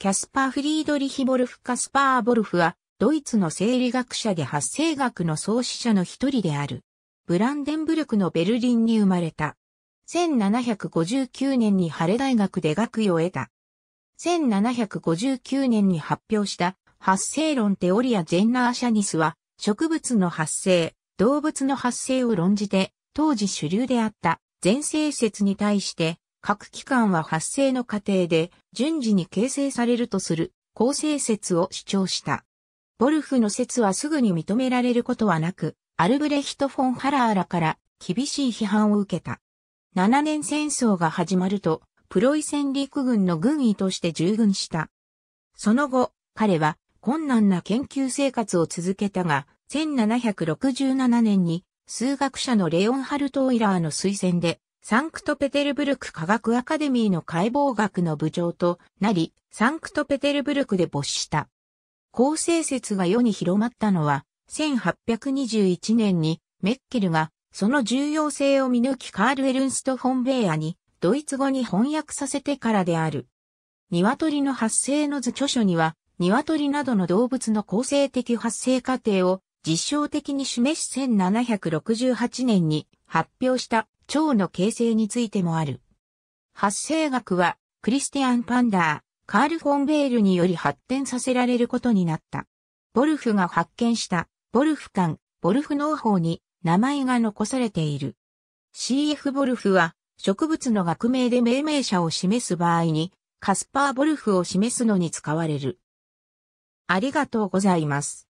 キャスパー・フリードリヒ・ボルフ・カスパー・ボルフは、ドイツの生理学者で発生学の創始者の一人である。ブランデンブルクのベルリンに生まれた。1759年にハレ大学で学位を得た。1759年に発表した発生論テオリア・ジェンナー・シャニスは、植物の発生、動物の発生を論じて、当時主流であった前生説に対して、各機関は発生の過程で順次に形成されるとする構成説を主張した。ボルフの説はすぐに認められることはなく、アルブレヒト・フォン・ハラーラから厳しい批判を受けた。7年戦争が始まると、プロイセン陸軍の軍医として従軍した。その後、彼は困難な研究生活を続けたが、1767年に数学者のレオンハルト・オイラーの推薦でサンクトペテルブルク科学アカデミーの解剖学の部長となり、サンクトペテルブルクで没した。構成説が世に広まったのは、1821年にメッケルがその重要性を見抜きカール・エルンスト・フォンベーアにドイツ語に翻訳させてからである。鶏の発生の図著書には、鶏などの動物の構成的発生過程を実証的に示し1768年に発表した腸の形成についてもある。発生学は、クリスティアン・パンダー、カール・フォンベールにより発展させられることになった。ボルフが発見した、ボルフ間、ボルフ農法に名前が残されている。CF ボルフは、植物の学名で命名者を示す場合に、カスパーボルフを示すのに使われる。ありがとうございます。